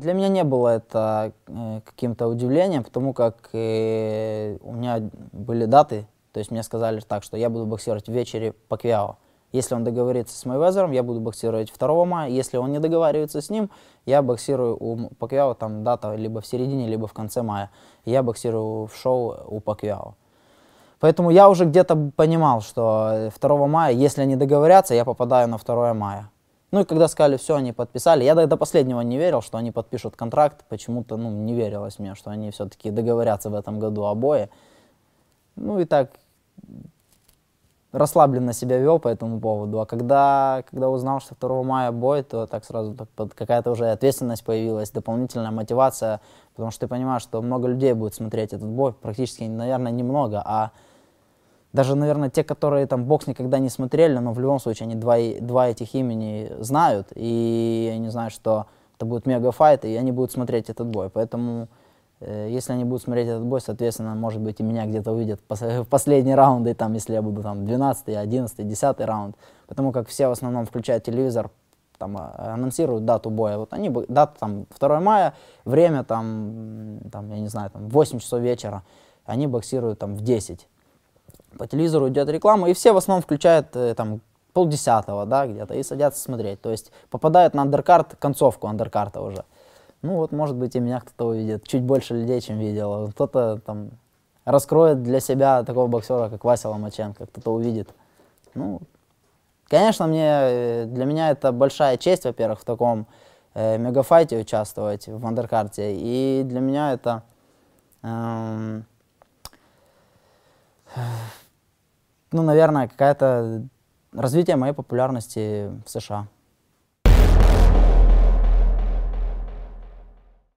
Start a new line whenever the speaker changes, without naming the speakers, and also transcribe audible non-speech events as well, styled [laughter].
Для меня не было это э, каким-то удивлением, потому как э, у меня были даты, то есть мне сказали так, что я буду боксировать в вечере Пакьяо. Если он договорится с Майвезером, я буду боксировать 2 мая. Если он не договаривается с ним, я боксирую у Паквяо там дата либо в середине, либо в конце мая. Я боксирую в шоу у Паквяо. Поэтому я уже где-то понимал, что 2 э, мая, если они договорятся, я попадаю на 2 мая. Ну и когда сказали, все, они подписали, я до, до последнего не верил, что они подпишут контракт, почему-то ну, не верилось мне, что они все-таки договорятся в этом году обои. Ну и так расслабленно себя вел по этому поводу, а когда, когда узнал, что 2 мая бой, то так сразу так, какая-то уже ответственность появилась, дополнительная мотивация, потому что ты понимаешь, что много людей будет смотреть этот бой, практически, наверное, немного, а даже, наверное, те, которые там бокс никогда не смотрели, но в любом случае они два, два этих имени знают, и они знают, что это будет мегафайт, и они будут смотреть этот бой. Поэтому, э, если они будут смотреть этот бой, соответственно, может быть, и меня где-то увидят в [laughs] последние раунды, там, если я буду там 12, 11, 10 раунд. Потому как все в основном включают телевизор, там, а, анонсируют дату боя. Вот они, дата там 2 мая, время там, там, я не знаю, там 8 часов вечера, они боксируют там в 10 по телевизору идет реклама, и все в основном включают э, там полдесятого, да, где-то, и садятся смотреть. То есть попадают на андеркарт, концовку андеркарта уже. Ну вот, может быть, и меня кто-то увидит. Чуть больше людей, чем видел. Кто-то там раскроет для себя такого боксера, как Вася Ломаченко, кто-то увидит. Ну, конечно, мне, э, для меня это большая честь, во-первых, в таком э, мегафайте участвовать в андеркарте. И для меня это... Эм, ну, наверное, какая-то э, развитие моей популярности в США.